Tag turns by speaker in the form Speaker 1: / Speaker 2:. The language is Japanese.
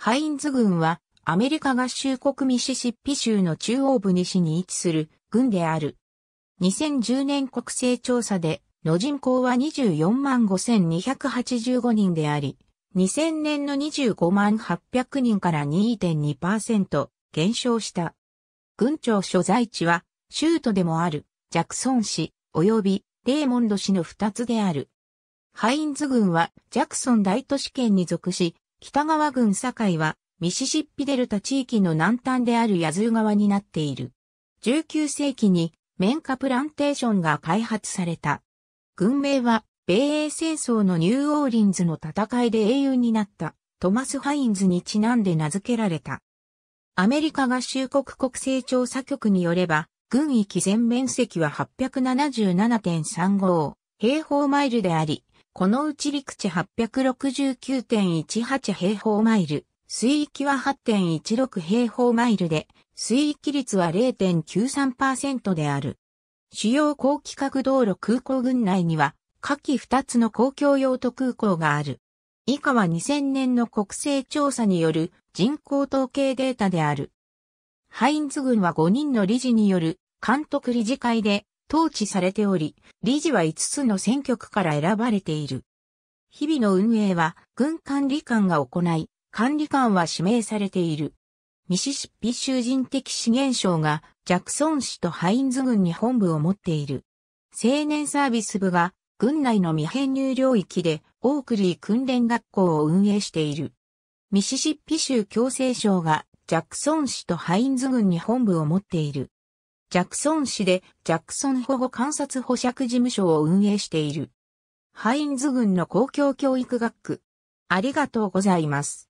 Speaker 1: ハインズ軍はアメリカ合衆国ミシシッピ州の中央部
Speaker 2: 西に位置する軍である。2010年国勢調査での人口は24万5285人であり、2000年の25万800人から2.2%減少した。軍庁所在地は州都でもあるジャクソン市及びレーモンド市の2つである。ハインズ軍はジャクソン大都市圏に属し、北川郡境は、ミシシッピデルタ地域の南端であるヤズー川になっている。19世紀に、綿花プランテーションが開発された。軍名は、米英戦争のニューオーリンズの戦いで英雄になった、トマス・ハインズにちなんで名付けられた。アメリカ合衆国国勢調査局によれば、軍域全面積は877.35平方マイルであり、このうち陸地869.18平方マイル、水域は8.16平方マイルで、水域率は0.93%である。主要高規格道路空港群内には、下記2つの公共用途空港がある。以下は2000年の国勢調査による人口統計データである。ハインズ軍は5人の理事による監督理事会で統治されており、理事は5つの選挙区から選ばれている。日々の運営は軍管理官が行い、管理官は指名されている。ミシシッピ州人的資源省がジャクソン市とハインズ郡に本部を持っている。青年サービス部が軍内の未編入領域でオークリー訓練学校を運営している。ミシシッピ州共生省がジャクソン市とハインズ郡に本部を持っている。ジャクソン市でジャクソン保護観察保釈事務所を運営している。
Speaker 1: ハインズ郡の公共教育学区。ありがとうございます。